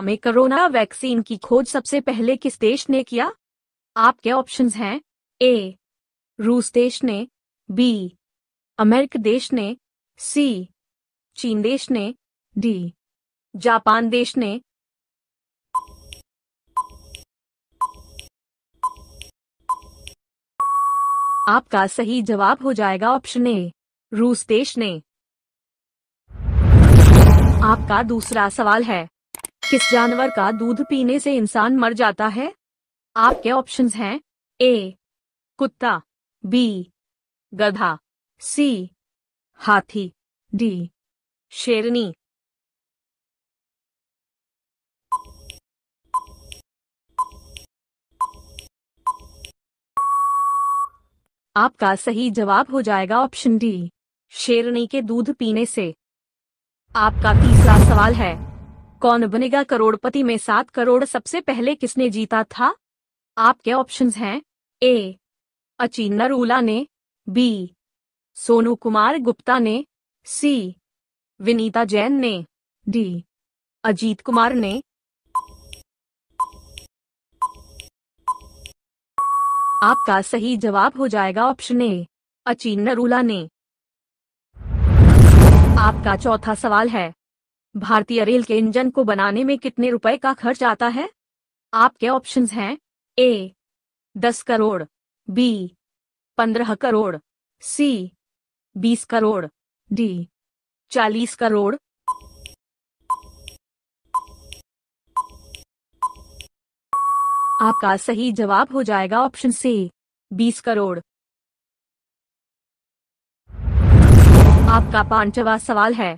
में corona vaccine की खोज सबसे पहले किस देश ने किया आपके ऑप्शंस हैं ए रूस देश ने बी अमेरिका देश ने सी चीन देश ने डी जापान देश ने आपका सही जवाब हो जाएगा ऑप्शन ए रूस देश ने आपका दूसरा सवाल है किस जानवर का दूध पीने से इंसान मर जाता है आपके ऑप्शंस हैं ए कुत्ता बी गधा सी हाथी डी शेरनी आपका सही जवाब हो जाएगा ऑप्शन डी शेरनी के दूध पीने से आपका तीसरा सवाल है कौन बनेगा करोड़पति में सात करोड़ सबसे पहले किसने जीता था आपके ऑप्शंस हैं ए अची नरूला ने बी सोनू कुमार गुप्ता ने सी विनीता जैन ने डी अजीत कुमार ने आपका सही जवाब हो जाएगा ऑप्शन ए अची नरूला ने आपका चौथा सवाल है भारतीय रेल के इंजन को बनाने में कितने रुपए का खर्च आता है आपके ऑप्शंस हैं ए दस करोड़ बी पंद्रह करोड़ सी बीस करोड़ डी चालीस करोड़ आपका सही जवाब हो जाएगा ऑप्शन सी बीस करोड़ आपका पांचवा सवाल है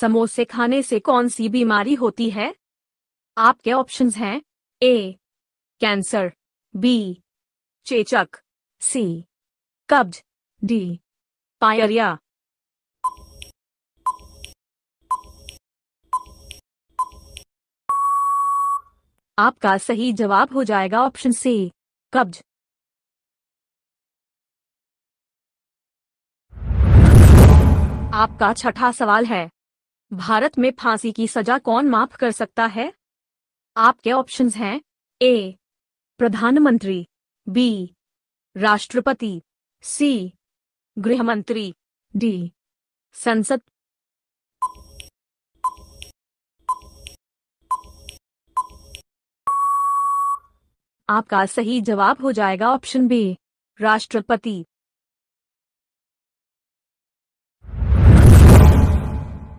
समोसे खाने से कौन सी बीमारी होती है आपके ऑप्शंस हैं ए कैंसर बी चेचक सी कब्ज डी पायरिया आपका सही जवाब हो जाएगा ऑप्शन सी कब्ज आपका छठा सवाल है भारत में फांसी की सजा कौन माफ कर सकता है आपके ऑप्शंस हैं ए प्रधानमंत्री बी राष्ट्रपति सी गृहमंत्री डी संसद आपका सही जवाब हो जाएगा ऑप्शन बी राष्ट्रपति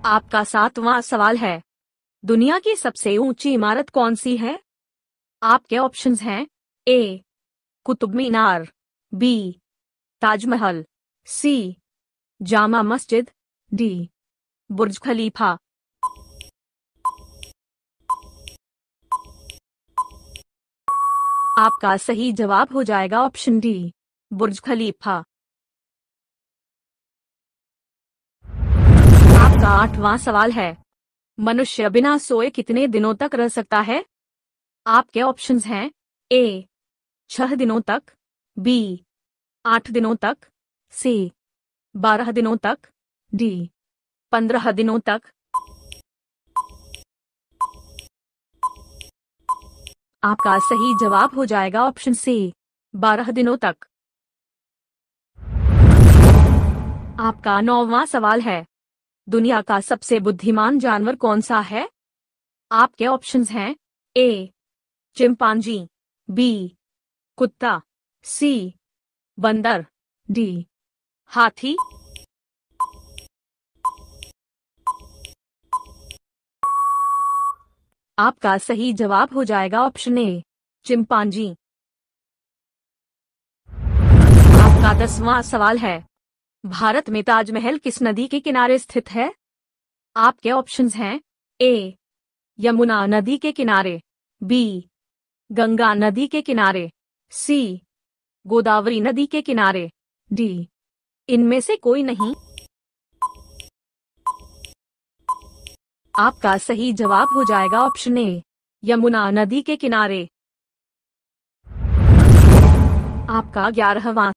आपका सातवां सवाल है दुनिया की सबसे ऊंची इमारत कौन सी है आपके ऑप्शंस हैं A Qutub Minar B Taj Mahal C Jama Masjid D बुर्ज खलीफा आपका सही जवाब हो जाएगा ऑप्शन डी बुर्ज खलीफा का आठवां सवाल है मनुष्य बिना सोए कितने दिनों तक रह सकता है आपके ऑप्शंस हैं ए छह दिनों तक बी आठ दिनों तक सी बारह दिनों तक डी पंद्रह दिनों तक आपका सही जवाब हो जाएगा ऑप्शन सी बारह दिनों तक आपका नौवां सवाल है दुनिया का सबसे बुद्धिमान जानवर कौन सा है आपके ऑप्शंस हैं ए चिंपांजी बी कुत्ता सी बंदर डी हाथी आपका सही जवाब हो जाएगा ऑप्शन ए चिंपांजी आपका दसवां सवाल है भारत में ताजमहल किस नदी के किनारे स्थित है आपके ऑप्शंस हैं ए यमुना नदी के किनारे बी गंगा नदी के किनारे सी गोदावरी नदी के किनारे डी इनमें से कोई नहीं आपका सही जवाब हो जाएगा ऑप्शन ए यमुना नदी के किनारे आपका ग्यारहवा